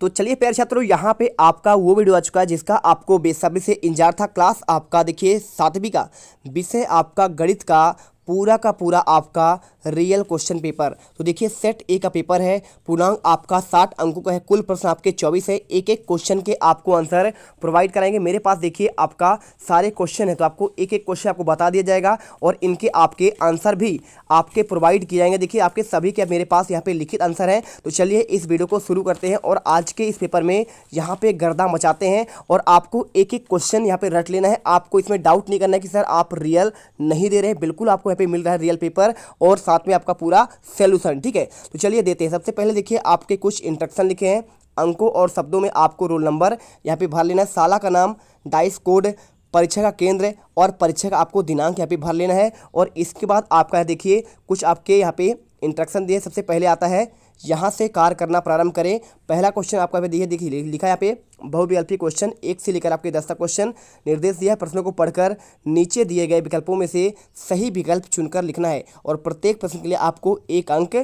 तो चलिए प्यारे छात्रों यहाँ पे आपका वो वीडियो आ चुका है जिसका आपको बेसब्री से इंतजार था क्लास आपका देखिए सातवीं का विषय आपका गणित का पूरा का पूरा आपका रियल क्वेश्चन पेपर तो देखिए सेट ए का पेपर है पूर्णांक आपका साठ अंकों का है कुल प्रश्न आपके चौबीस है एक एक क्वेश्चन के आपको आंसर प्रोवाइड कराएंगे मेरे पास देखिए आपका सारे क्वेश्चन है तो आपको एक एक क्वेश्चन आपको बता दिया जाएगा और इनके आपके आंसर भी आपके प्रोवाइड किए जाएंगे देखिए आपके सभी के मेरे पास यहाँ पर लिखित आंसर है तो चलिए इस वीडियो को शुरू करते हैं और आज के इस पेपर में यहाँ पर गर्दा मचाते हैं और आपको एक एक क्वेश्चन यहाँ पर रट लेना है आपको इसमें डाउट नहीं करना है कि सर आप रियल नहीं दे रहे बिल्कुल आपको पे मिल रहा है रियल पेपर और साथ में आपका पूरा सोल्यूशन ठीक है तो चलिए देते हैं सबसे पहले देखिए आपके कुछ इंट्रक्शन लिखे हैं अंकों और शब्दों में आपको रोल नंबर यहाँ पे भर लेना है साला का नाम डाइस कोड परीक्षा का केंद्र और परीक्षा का आपको दिनांक यहाँ पे भर लेना है और इसके बाद आपका देखिए कुछ आपके यहाँ पे इंट्रक्शन दिए सबसे पहले आता है यहाँ से कार्य करना प्रारंभ करें पहला क्वेश्चन आपका दिए देखिए लिखा है यहाँ पे बहुविकल्पी क्वेश्चन एक से लेकर आपके दस तक क्वेश्चन निर्देश दिया है प्रश्नों को पढ़कर नीचे दिए गए विकल्पों में से सही विकल्प चुनकर लिखना है और प्रत्येक प्रश्न के लिए आपको एक अंक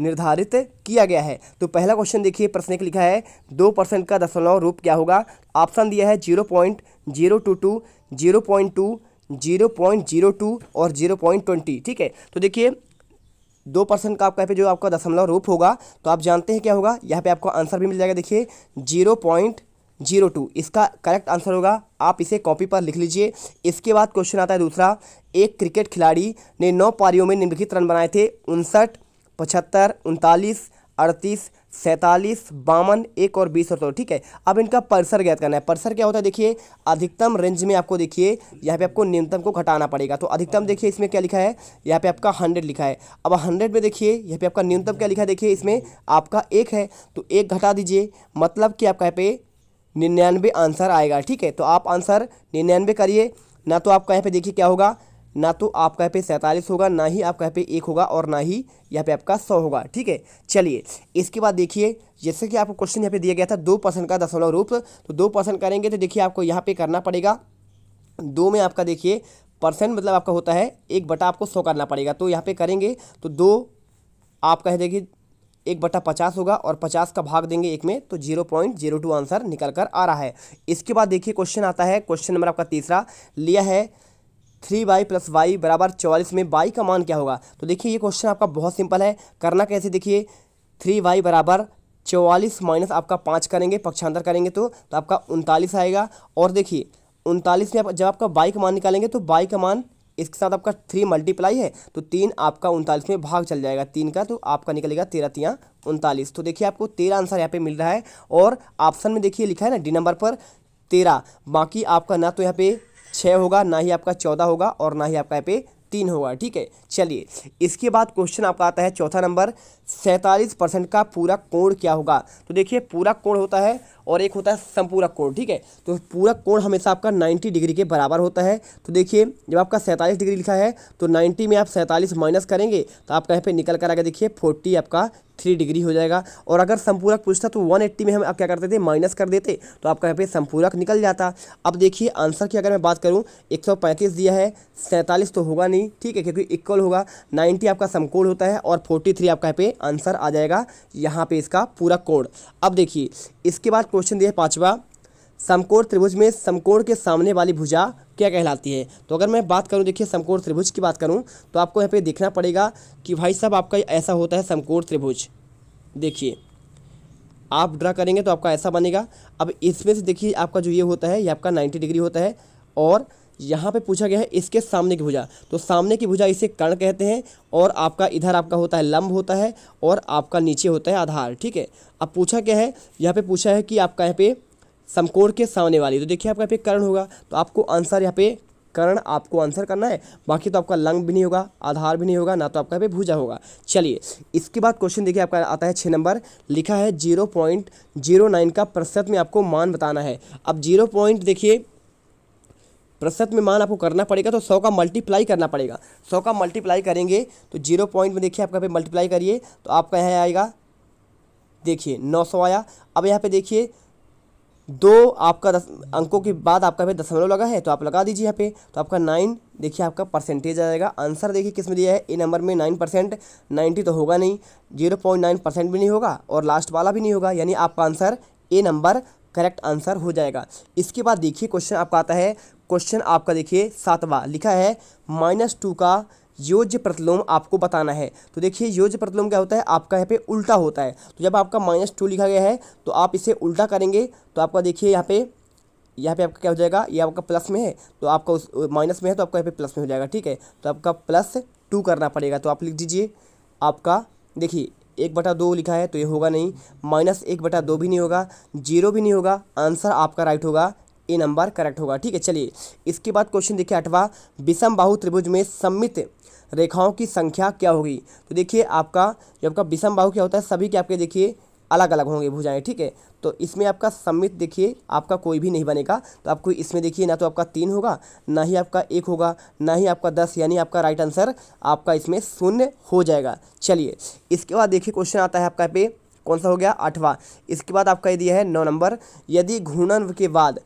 निर्धारित किया गया है तो पहला क्वेश्चन देखिए प्रश्न एक लिखा है दो परसेंट का दशमलव रूप क्या होगा ऑप्शन दिया है zero point zero two two zero point two zero point zero two और जीरो पॉइंट ट्वेंटी ठीक है तो देखिए दो परसेंट का आपका यहाँ पे जो आपका दशमलव रूप होगा तो आप जानते हैं क्या होगा यहाँ पे आपको आंसर भी मिल जाएगा देखिए जीरो पॉइंट जीरो टू इसका करेक्ट आंसर होगा आप इसे कॉपी पर लिख लीजिए इसके बाद क्वेश्चन आता है दूसरा एक क्रिकेट खिलाड़ी ने नौ पारियों में निम्नलिखित रन बनाए थे उनसठ पचहत्तर उनतालीस अड़तीस सैंतालीस बावन एक और बीस और सौ ठीक है अब इनका परसर ज्ञात करना है परसर क्या होता है देखिए अधिकतम रेंज में आपको देखिए यहाँ पे आपको न्यूनतम को घटाना पड़ेगा तो अधिकतम देखिए इसमें क्या लिखा है यहाँ पे आपका हंड्रेड लिखा है अब हंड्रेड में देखिए यहाँ पे आपका न्यूनतम क्या लिखा है देखिए इसमें आपका एक है तो एक घटा दीजिए मतलब कि आपका यहाँ पे निन्यानवे आंसर आएगा ठीक है तो आप आंसर निन्यानवे करिए ना तो आपका यहाँ पे देखिए क्या होगा ना तो आपका यहाँ पे सैंतालीस होगा ना ही आपका यहाँ पे एक होगा और ना ही यहाँ पे आपका सौ होगा ठीक है चलिए इसके बाद देखिए जैसे कि आपको क्वेश्चन यहाँ पे दिया गया था दो परसेंट का दशमलव रूप तो दो परसेंट करेंगे तो देखिए आपको यहाँ पे करना पड़ेगा दो में आपका देखिए परसेंट मतलब आपका होता है एक बटा आपको सौ करना पड़ेगा तो यहाँ पर करेंगे तो दो आपका है देखिए एक बटा पचास होगा और पचास का भाग देंगे एक में तो zero point zero two answer निकल कर आ रहा है इसके बाद देखिए क्वेश्चन आता है क्वेश्चन नंबर आपका तीसरा लिया है थ्री वाई प्लस वाई बराबर चौवालीस में वाई का मान क्या होगा तो देखिए ये क्वेश्चन आपका बहुत सिंपल है करना कैसे देखिए थ्री वाई बराबर चौवालीस माइनस आपका पाँच करेंगे पक्षांतर करेंगे तो, तो आपका उनतालीस आएगा और देखिए उनतालीस में आप जब आपका वाई का मान निकालेंगे तो वाई का मान इसके साथ आपका थ्री मल्टीप्लाई है तो तीन आपका उनतालीस में भाग चल जाएगा तीन का तो आपका निकलेगा तेरह तिया उनतालीस तो देखिए आपको तेरह आंसर यहाँ पर मिल रहा है और ऑप्शन में देखिए लिखा है ना डी नंबर पर तेरह बाकी आपका ना तो यहाँ पे छः होगा ना ही आपका चौदह होगा और ना ही आपका यहाँ पे तीन होगा ठीक है चलिए इसके बाद क्वेश्चन आपका आता है चौथा नंबर सैंतालीस परसेंट का पूरा कोण क्या होगा तो देखिए पूरा कोण होता है और एक होता है संपूरक कोण ठीक है तो पूरा कोण हमेशा आपका 90 डिग्री के बराबर होता है तो देखिए जब आपका सैंतालीस डिग्री लिखा है तो 90 में आप सैंतालीस माइनस करेंगे तो आपका यहाँ पे निकल कर आगे देखिए 40 आपका थ्री डिग्री हो जाएगा और अगर संपूरक पूछता तो एट्टी में हम आप क्या करते थे माइनस कर देते तो आपका यहाँ पे संपूरक निकल जाता अब देखिए आंसर की अगर मैं बात करूँ पैंतीस दिया है सैंतालीस तो होगा नहीं ठीक है क्योंकि इक्वल होगा नाइन्टी आपका समकोण होता है और थ्री आपका यहाँ पे आंसर आ जाएगा यहाँ पे इसका पूरा कोड अब देखिए इसके बाद क्वेश्चन दिया है पाँचवा समकोण त्रिभुज में समकोण के सामने वाली भुजा क्या कहलाती है तो अगर मैं बात करूं देखिए समकोण त्रिभुज की बात करूं तो आपको यहाँ पे देखना पड़ेगा कि भाई साहब आपका ऐसा होता है समकोण त्रिभुज देखिए आप ड्रा करेंगे तो आपका ऐसा बनेगा अब इसमें से देखिए आपका जो ये होता है ये आपका नाइन्टी डिग्री होता है और यहाँ पे पूछा गया है इसके सामने की भुजा तो सामने की भुजा इसे कर्ण कहते हैं और आपका इधर आपका होता है लंब होता है और आपका नीचे होता है आधार ठीक है अब पूछा क्या है यहाँ पे पूछा है कि आपका यहाँ पे समकोण के सामने वाली तो देखिए आपका यहाँ पे कर्ण होगा तो आपको आंसर यहाँ पे कर्ण आपको आंसर करना है बाकी तो आपका लंग भी नहीं होगा आधार भी नहीं होगा ना तो आपका यहाँ पे भूजा होगा चलिए इसके बाद क्वेश्चन देखिए आपका आता है छः नंबर लिखा है जीरो पॉइंट जीरो नाइन का प्रतिशत में आपको मान बताना है अब जीरो पॉइंट देखिए प्रतिशत में मान आपको करना पड़ेगा तो सौ का मल्टीप्लाई करना पड़ेगा सौ का मल्टीप्लाई करेंगे तो जीरो पॉइंट में देखिए आपका पे मल्टीप्लाई करिए तो आपका यहाँ आएगा देखिए नौ सौ आया अब यहाँ पे देखिए दो आपका दस अंकों के बाद आपका पे दसमलव लगा है तो आप लगा दीजिए यहाँ पे तो आपका नाइन देखिए आपका परसेंटेज आ जाएगा आंसर देखिए किस में दिया है ए नंबर में नाइन परसेंट नाइन्टी तो होगा नहीं जीरो पॉइंट नाइन परसेंट भी नहीं होगा और लास्ट वाला भी नहीं होगा यानी आपका answer A number correct answer हो जाएगा इसके बाद देखिए क्वेश्चन आपका आता है क्वेश्चन आपका देखिए सातवां लिखा है माइनस टू का योज्य प्रतिलोम आपको बताना है तो देखिए योज्य प्रतिलोम क्या होता है आपका यहाँ पे उल्टा होता है तो जब आपका माइनस टू लिखा गया है तो आप इसे उल्टा करेंगे तो आपका देखिए यहाँ पे यहाँ पे आपका क्या हो जाएगा ये आपका प्लस में है तो आपका उस माइनस में है तो आपका यहाँ पे प्लस में हो जाएगा ठीक है तो आपका प्लस टू करना पड़ेगा तो आप लिख दीजिए आपका देखिए एक बटा दो लिखा है तो ये होगा नहीं माइनस एक बटा दो भी नहीं होगा जीरो भी नहीं होगा आंसर आपका राइट होगा ए नंबर करेक्ट होगा ठीक है चलिए इसके बाद क्वेश्चन देखिए अठवा विषम बाहु त्रिभुज में सम्मित रेखाओं की संख्या क्या होगी तो देखिए आपका जो आपका विषम बाहु क्या होता है सभी के आपके देखिए अलग अलग होंगे भुजाएं ठीक है तो इसमें आपका सम्मित देखिए आपका कोई भी नहीं बनेगा तो आपको इसमें देखिए ना तो आपका तीन होगा ना ही आपका एक होगा ना ही आपका दस यानी आपका राइट आंसर आपका इसमें शून्य हो जाएगा चलिए इसके बाद देखिए क्वेश्चन आता है आपका पे कौन सा हो गया आठवां इसके बाद आपका ये दिया है नौ नंबर यदि घूर्णन के बाद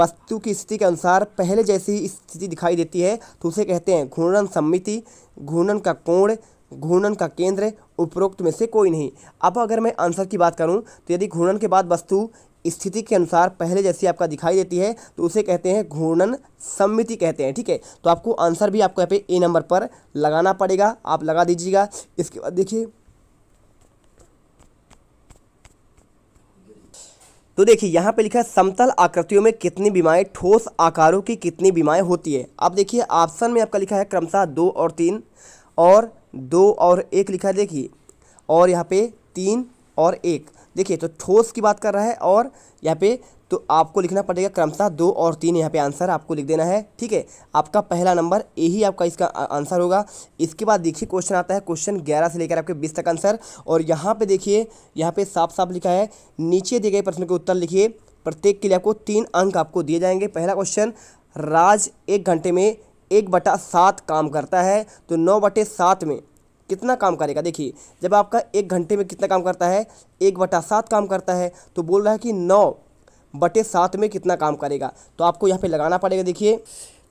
वस्तु की स्थिति के अनुसार पहले जैसी स्थिति दिखाई देती है तो उसे कहते हैं घूर्णन सम्मिति घूर्णन का कोण घूर्णन का केंद्र उपरोक्त में से कोई नहीं अब अगर मैं आंसर की बात करूं तो यदि घूर्णन के बाद वस्तु स्थिति के अनुसार पहले जैसी आपका दिखाई देती है तो उसे कहते हैं घूर्णन सम्मिति कहते हैं ठीक है तो आपको आंसर भी आपको यहाँ पे ए नंबर पर लगाना पड़ेगा आप लगा दीजिएगा इसके बाद देखिए तो देखिए यहाँ पे लिखा है समतल आकृतियों में कितनी बीमाएँ ठोस आकारों की कितनी बीमाएँ होती है अब देखिए ऑप्शन में आपका लिखा है क्रमशः दो और तीन और दो और एक लिखा है देखिए और यहाँ पे तीन और एक देखिए तो ठोस की बात कर रहा है और यहाँ पे तो आपको लिखना पड़ेगा क्रमशः दो और तीन यहाँ पे आंसर आपको लिख देना है ठीक है आपका पहला नंबर ए ही आपका इसका आंसर होगा इसके बाद देखिए क्वेश्चन आता है क्वेश्चन ग्यारह से लेकर आपके बीस तक आंसर और यहाँ पे देखिए यहाँ पे साफ साफ लिखा है नीचे दिए गए प्रश्न के उत्तर लिखिए प्रत्येक के लिए आपको तीन अंक आपको दिए जाएंगे पहला क्वेश्चन राज एक घंटे में एक बटा सात काम करता है तो नौ बटे सात में कितना काम करेगा देखिए जब आपका एक घंटे में कितना काम करता है एक बटा सात काम करता है तो बोल रहा है कि नौ बटे सात में कितना काम करेगा तो आपको यहाँ पे लगाना पड़ेगा देखिए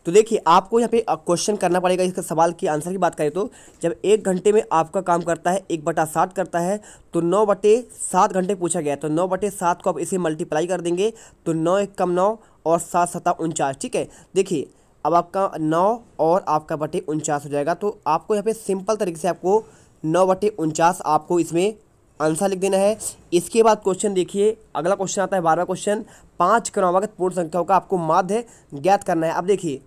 तो देखिए आपको यहाँ पे क्वेश्चन करना पड़ेगा इसके सवाल की आंसर की बात करें तो जब एक घंटे में आपका काम करता है एक बटा सात करता है तो नौ बटे सात घंटे पूछा गया तो नौ बटे सात को आप इसे मल्टीप्लाई कर देंगे तो नौ एक कम नौ और सात सता उनचास ठीक है देखिए अब आपका नौ और आपका बटे उनचास हो जाएगा तो आपको यहाँ पे सिंपल तरीके से आपको नौ बटे उनचास आपको इसमें आंसर लिख देना है इसके बाद क्वेश्चन देखिए अगला क्वेश्चन आता है बारहवा क्वेश्चन पाँच क्रमागत पूर्ण संख्याओं का आपको माध्य ज्ञात करना है अब देखिए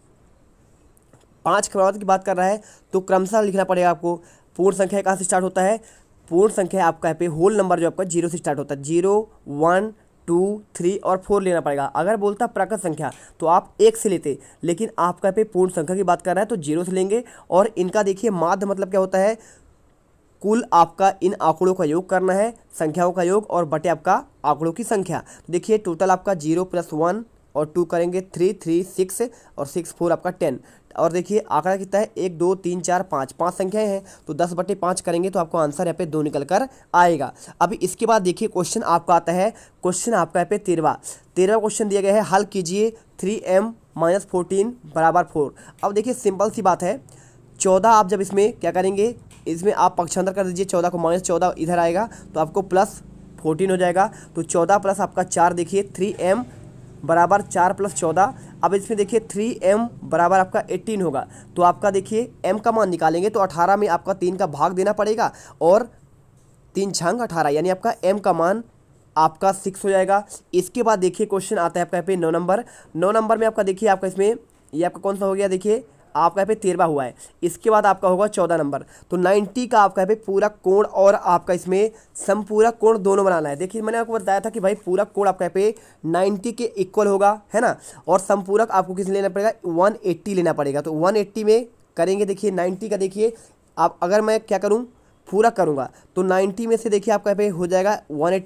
पाँच क्रमागत की बात कर रहा है तो क्रमशः लिखना पड़ेगा आपको पूर्ण संख्या कहाँ से स्टार्ट होता है पूर्ण संख्या आपका यहाँ पे होल नंबर जो आपका जीरो से स्टार्ट होता है जीरो वन टू थ्री और फोर लेना पड़ेगा अगर बोलता प्राकृत संख्या तो आप एक से लेते लेकिन आपका पे पूर्ण संख्या की बात कर रहा है तो जीरो से लेंगे और इनका देखिए माध्य मतलब क्या होता है कुल आपका इन आंकड़ों का योग करना है संख्याओं का योग और बटे आपका आंकड़ों की संख्या देखिए टोटल आपका जीरो प्लस वन और टू करेंगे थ्री थ्री सिक्स और सिक्स फोर आपका टेन और देखिए आंकड़ा कितना है एक दो तीन चार पाँच पाँच संख्याएं हैं तो दस बटे पाँच करेंगे तो आपको आंसर यहाँ पे दो निकल कर आएगा अभी इसके बाद देखिए क्वेश्चन आपका आता है क्वेश्चन आपका यहाँ पे तेरवा तेरवा क्वेश्चन दिया गया है हल कीजिए थ्री एम माइनस फोर्टीन बराबर फोर अब देखिए सिंपल सी बात है चौदह आप जब इसमें क्या करेंगे इसमें आप पक्षांतर कर दीजिए चौदह को माइनस चौदह इधर आएगा तो आपको प्लस फोर्टीन हो जाएगा तो चौदह प्लस आपका चार देखिए थ्री एम बराबर चार प्लस चौदह अब इसमें देखिए थ्री एम बराबर आपका एट्टीन होगा तो आपका देखिए एम का मान निकालेंगे तो अठारह में आपका तीन का भाग देना पड़ेगा और तीन छंग अठारह यानी आपका एम का मान आपका सिक्स हो जाएगा इसके बाद देखिए क्वेश्चन आता है आपका यहाँ पे नौ नंबर नौ नंबर में आपका देखिए आपका इसमें ये आपका कौन सा हो गया देखिए आपका यहाँ पे तेरवा हुआ है इसके बाद आपका होगा चौदह नंबर तो नाइन्टी का आपका यहाँ पे पूरा कोण और आपका इसमें समपूरक कोण दोनों बनाना है देखिए मैंने आपको बताया था कि भाई पूरा कोण आपका यहाँ पे नाइन्टी के इक्वल होगा है ना और संपूरक आपको किस लेना पड़ेगा वन लेना पड़ेगा तो वन में करेंगे देखिए नाइन्टी का देखिए आप अगर मैं क्या करूँ पूरा करूँगा तो नाइन्टी में से देखिए आपका यहाँ पे हो जाएगा वन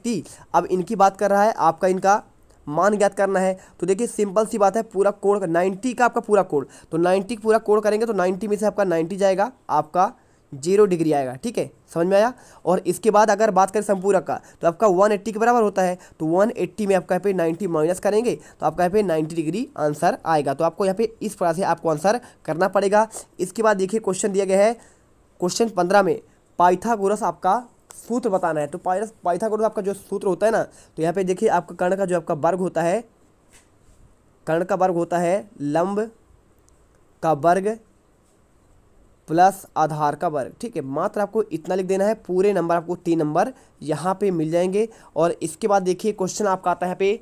अब इनकी बात कर रहा है आपका इनका मान ज्ञात करना है तो देखिए सिंपल सी बात है पूरा कोड नाइन्टी का आपका पूरा कोड तो नाइन्टी पूरा कोड करेंगे तो नाइन्टी में से आपका नाइन्टी जाएगा आपका जीरो डिग्री आएगा ठीक है समझ में आया और इसके बाद अगर बात करें संपूरक का तो आपका 180 के बराबर होता है तो 180 में आपका यहाँ पे 90 माइनस करेंगे तो आपका यहाँ पे 90 डिग्री आंसर आएगा तो आपको यहाँ पे इस प्रकार से आपको आंसर करना पड़ेगा इसके बाद देखिए क्वेश्चन दिया गया है क्वेश्चन पंद्रह में पाइथागोरस आपका सूत्र बताना है तो पाइथा पाइथागोरस आपका जो सूत्र होता है ना तो यहाँ पे देखिए आपका कर्ण का जो आपका वर्ग होता है कर्ण का वर्ग होता है लंब का वर्ग प्लस आधार का वर्ग ठीक है मात्र आपको इतना लिख देना है पूरे नंबर आपको तीन नंबर यहाँ पे मिल जाएंगे और इसके बाद देखिए क्वेश्चन आपका आता है पे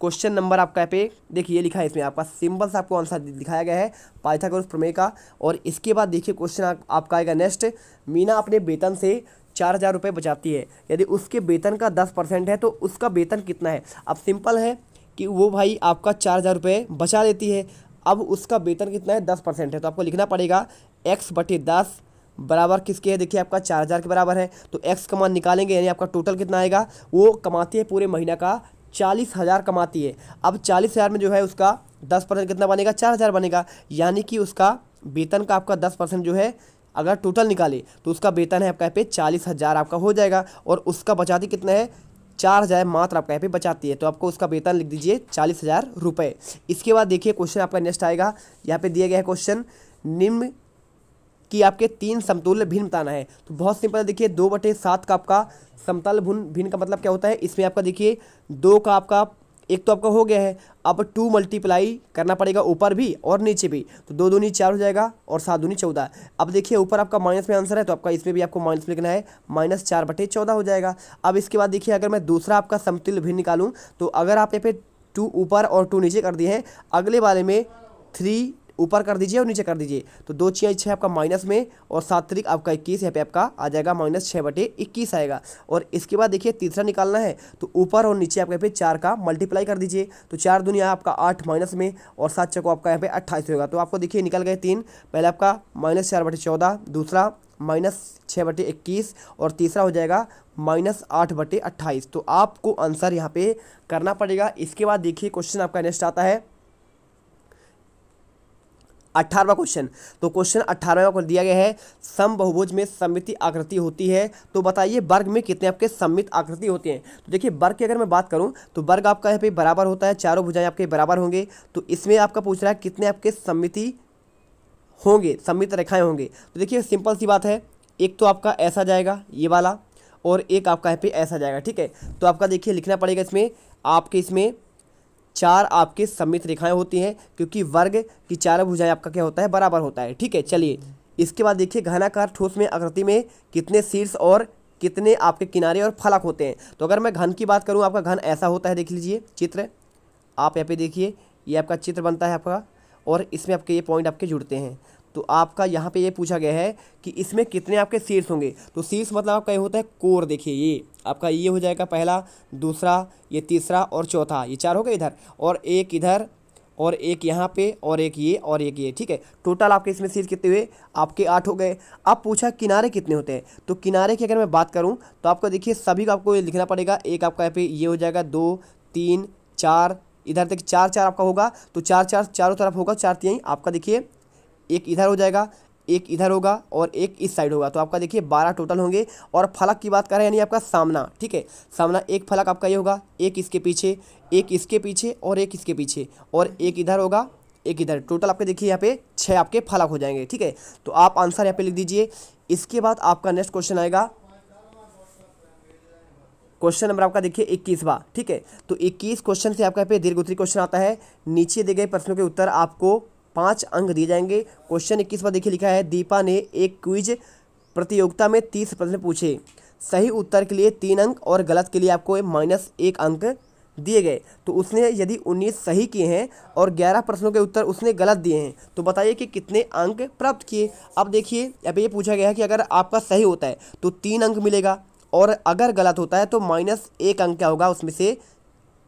क्वेश्चन नंबर आपका यहाँ पे देखिए ये लिखा है इसमें आपका सिंबल्स आपको आंसर दिखाया गया है पाइथागोरस प्रमेय का और इसके बाद देखिए क्वेश्चन आपका आएगा नेक्स्ट मीना अपने वेतन से चार हज़ार रुपये बचाती है यदि उसके वेतन का दस परसेंट है तो उसका वेतन कितना है अब सिंपल है कि वो भाई आपका चार हज़ार रुपये बचा देती है अब उसका वेतन कितना है दस परसेंट है तो आपको लिखना पड़ेगा एक्स बटे दस बराबर किसके है देखिए आपका चार हज़ार के बराबर है तो एक्स का मान निकालेंगे यानी आपका टोटल कितना आएगा वो कमाती है पूरे महीना का चालीस हज़ार कमाती है अब चालीस हज़ार में जो है उसका दस परसेंट कितना बनेगा चार हज़ार बनेगा यानी कि उसका वेतन का आपका दस परसेंट जो है अगर टोटल निकाले तो उसका वेतन है आपका यहाँ पे चालीस हज़ार आपका हो जाएगा और उसका बचाती कितना है चार हज़ार मात्र आपका यहाँ पे बचाती है तो आपको उसका वेतन लिख दीजिए चालीस हज़ार रुपये इसके बाद देखिए क्वेश्चन आपका नेक्स्ट आएगा यहाँ पे दिया गया है क्वेश्चन निम्न की आपके तीन समतुल्य भिन्न बताना है तो बहुत सिंपल देखिए दो बटे सात का आपका समतल भिन्न भिन्न का मतलब क्या होता है इसमें आपका देखिए दो का आपका एक तो आपका हो गया है अब टू मल्टीप्लाई करना पड़ेगा ऊपर भी और नीचे भी तो दो दूनी चार हो जाएगा और सात दूनी चौदह अब देखिए ऊपर आपका माइनस में आंसर है तो आपका इसमें भी आपको माइनस में लिखना है माइनस चार बटे चौदह हो जाएगा अब इसके बाद देखिए अगर मैं दूसरा आपका समतुल भी निकालूँ तो अगर आप यहाँ पे टू ऊपर और टू नीचे कर दिए हैं अगले बारे में थ्री ऊपर कर दीजिए और नीचे कर दीजिए तो दो छः छः आपका माइनस में और सात तरीक आपका इक्कीस यहाँ पे आपका आ जाएगा माइनस छः बटे इक्कीस आएगा और इसके बाद देखिए तीसरा निकालना है तो ऊपर और नीचे आपके यहाँ पे चार का मल्टीप्लाई कर दीजिए तो चार दुनिया आपका आठ माइनस में और सात चको आपका यहाँ पे अट्ठाईस होगा तो आपको देखिए निकल गए तीन पहले आपका माइनस चार बटे चौदह दूसरा माइनस छः बटे इक्कीस और तीसरा हो जाएगा माइनस आठ बटे अट्ठाईस तो आपको आंसर यहाँ पे करना पड़ेगा इसके बाद देखिए क्वेश्चन आपका नेक्स्ट आता है अट्ठारहवा क्वेश्चन तो क्वेश्चन अट्ठारहवा को दिया गया है सम बहुभुज में सम्मिति आकृति होती है तो बताइए वर्ग में कितने आपके सम्मित आकृति होते हैं तो देखिए वर्ग की अगर मैं बात करूँ तो वर्ग आपका यहाँ पे बराबर होता है चारों भुजाएँ आपके बराबर होंगे तो इसमें आपका पूछ रहा है कितने आपके सम्मिति होंगे सम्मित रेखाएँ होंगे तो देखिए सिंपल सी बात है एक तो आपका ऐसा जाएगा ये वाला और एक आपका यहाँ पे ऐसा जाएगा ठीक है तो आपका देखिए लिखना पड़ेगा इसमें आपके इसमें चार आपके सम्मित रेखाएं होती हैं क्योंकि वर्ग की चार भुजाएं आपका क्या होता है बराबर होता है ठीक है चलिए इसके बाद देखिए घनाकार ठोस में आकृति में कितने शीर्ष और कितने आपके किनारे और फलक होते हैं तो अगर मैं घन की बात करूँ आपका घन ऐसा होता है देख लीजिए चित्र आप यहाँ पे देखिए ये आपका चित्र बनता है आपका और इसमें आपके ये पॉइंट आपके जुड़ते हैं तो आपका यहाँ पे ये पूछा गया है कि इसमें कितने आपके शीर्ष होंगे तो शीर्ष मतलब आपका ये होता है कोर देखिए ये आपका ये हो जाएगा पहला दूसरा ये तीसरा और चौथा ये चार हो गए इधर और एक इधर और एक यहाँ पे और एक ये और एक ये ठीक है टोटल आपके इसमें शीर्ष कितने हुए आपके आठ हो गए अब पूछा किनारे कितने होते हैं तो किनारे की अगर मैं बात करूँ तो आपको देखिए सभी को आपको लिखना पड़ेगा एक आपका यहाँ पे ये हो जाएगा दो तीन चार इधर तक चार चार आपका होगा तो चार चार चारों तरफ होगा चार तीन आपका देखिए एक इधर हो जाएगा एक इधर होगा और एक इस साइड होगा तो आपका देखिए बारह टोटल होंगे और फलक की बात करें यानी आपका सामना ठीक है सामना एक फलक आपका ये होगा एक इसके पीछे एक इसके पीछे और एक इसके पीछे और एक इधर होगा एक इधर टोटल आपके देखिए यहाँ पे छः आपके फलक हो जाएंगे ठीक है तो आप आंसर यहाँ पे लिख दीजिए इसके बाद आपका नेक्स्ट क्वेश्चन आएगा क्वेश्चन नंबर आपका देखिए इक्कीसवा ठीक है तो इक्कीस क्वेश्चन से आपका यहाँ पे दीर्घ उत्तरी क्वेश्चन आता है नीचे दिए गए प्रश्नों के उत्तर आपको पाँच अंक दिए जाएंगे क्वेश्चन इक्कीस पर देखिए लिखा है दीपा ने एक क्विज प्रतियोगिता में तीस प्रश्न पूछे सही उत्तर के लिए तीन अंक और गलत के लिए आपको माइनस एक अंक दिए गए तो उसने यदि उन्नीस सही किए हैं और ग्यारह प्रश्नों के उत्तर उसने गलत दिए हैं तो बताइए कि कितने अंक प्राप्त किए अब देखिए अब ये पूछा गया है कि अगर आपका सही होता है तो तीन अंक मिलेगा और अगर गलत होता है तो माइनस एक अंक क्या होगा उसमें से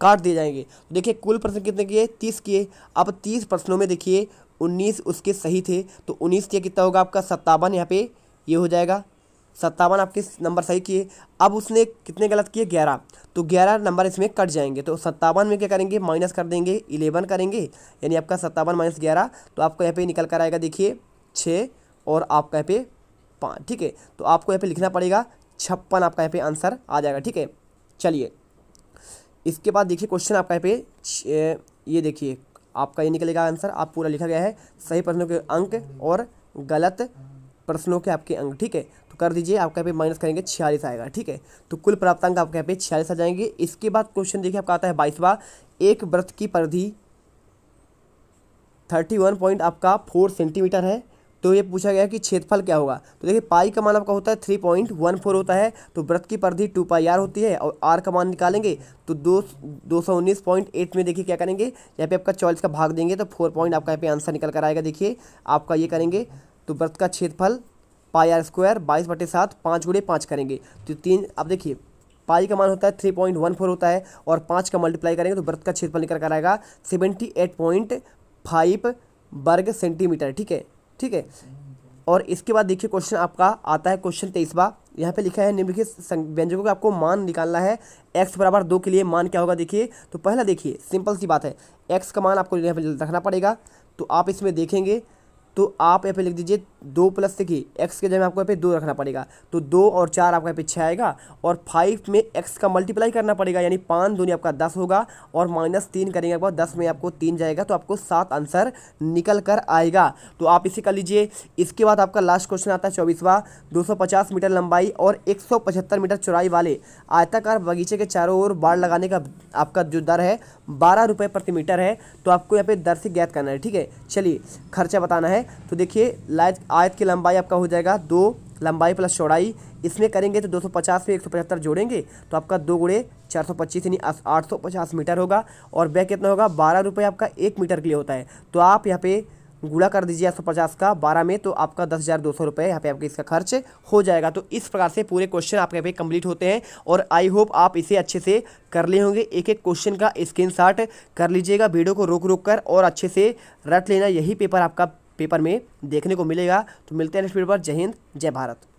काट दिए जाएंगे तो देखिए कुल प्रश्न कितने किए तीस किए अब तीस प्रश्नों में देखिए उन्नीस उसके सही थे तो उन्नीस किया कितना होगा आपका सत्तावन यहाँ पे ये हो जाएगा सत्तावन आपके नंबर सही किए अब उसने कितने गलत किए ग्यारह तो ग्यारह नंबर इसमें कट जाएंगे तो सत्तावन में क्या करेंगे माइनस कर देंगे इलेवन करेंगे यानी आपका सत्तावन माइनस ग्यारह तो आपको यहाँ पे निकल कर आएगा देखिए छः और आपका यहाँ पे पाँच ठीक है तो आपको यहाँ पे लिखना पड़ेगा छप्पन आपका यहाँ पे आंसर आ जाएगा ठीक है चलिए इसके बाद देखिए क्वेश्चन आपका यहाँ पे ये देखिए आपका ये निकलेगा आंसर आप पूरा लिखा गया है सही प्रश्नों के अंक और गलत प्रश्नों के आपके अंक ठीक है तो कर दीजिए आपका यहाँ पे माइनस करेंगे छियालीस आएगा ठीक है तो कुल प्राप्त अंक आपके यहाँ पे छियालीस आ जाएंगे इसके बाद क्वेश्चन देखिए आपका आता है बाईसवा एक व्रत की परिधि थर्टी वन पॉइंट आपका फोर सेंटीमीटर है तो ये पूछा गया कि क्षेत्रफल क्या होगा तो देखिए पाई का मान आपका होता है थ्री पॉइंट वन फोर होता है तो व्रत की परधि टू पाई आर होती है और आर का मान निकालेंगे तो दो दो सौ उन्नीस पॉइंट एट में देखिए क्या करेंगे यहाँ पे आपका चॉइस का भाग देंगे तो फोर पॉइंट आपका यहाँ पे आंसर निकल कर आएगा देखिए आपका ये करेंगे तो व्रत का क्षेत्रफल पाई आर स्क्वायर बाईस बटे सात पाँच गुड़े पाँच करेंगे तो तीन आप देखिए पाई का मान होता है थ्री पॉइंट वन फोर होता है और पाँच का मल्टीप्लाई करेंगे तो व्रत का क्षेत्रफल निकल कर आएगा सेवेंटी एट पॉइंट फाइव वर्ग सेंटीमीटर ठीक है ठीक है और इसके बाद देखिए क्वेश्चन आपका आता है क्वेश्चन तेईसवा यहाँ पे लिखा है निम्नलिखित व्यंजकों का आपको मान निकालना है एक्स बराबर दो के लिए मान क्या होगा देखिए तो पहला देखिए सिंपल सी बात है एक्स का मान आपको यहाँ पे रखना पड़ेगा तो आप इसमें देखेंगे तो आप यहाँ पे लिख दीजिए दो प्लस देखिए एक्स के जगह आपको यहाँ पे दो रखना पड़ेगा तो दो और चार आपका यहाँ पे छः आएगा और फाइव में एक्स का मल्टीप्लाई करना पड़ेगा यानी पाँच दूनी आपका दस होगा और माइनस तीन करेंगे आपका दस में आपको तीन जाएगा तो आपको सात आंसर निकल कर आएगा तो आप इसे कर लीजिए इसके बाद आपका लास्ट क्वेश्चन आता है चौबीसवा दो मीटर लंबाई और एक मीटर चौड़ाई वाले आयताकार बगीचे के चारों ओर बाढ़ लगाने का आपका जो दर है बारह रुपये प्रति मीटर है तो आपको यहाँ पे दर से ज्ञात करना है ठीक है चलिए खर्चा बताना है तो देखिए लाइट आयत की लंबाई आपका हो जाएगा दो लंबाई प्लस चौड़ाई इसमें करेंगे तो 250 में पचहत्तर जोड़ेंगे तो आपका दो गुड़े चार सौ पच्चीस यानी आठ सौ पचास मीटर होगा और बैग कितना होगा बारह रुपये आपका एक मीटर के लिए होता है तो आप यहाँ पे गुड़ा कर दीजिए आठ सौ पचास का बारह में तो आपका दस हज़ार दो सौ रुपये यहाँ पे आपके इसका खर्च हो जाएगा तो इस प्रकार से पूरे क्वेश्चन आपके यहाँ पे कंप्लीट होते हैं और आई होप आप इसे अच्छे से कर लिए होंगे एक एक क्वेश्चन का शॉट कर लीजिएगा वीडियो को रोक रोक कर और अच्छे से रट लेना यही पेपर आपका पेपर में देखने को मिलेगा तो मिलते हैं नेक्स्ट पेपर पर जय हिंद जय भारत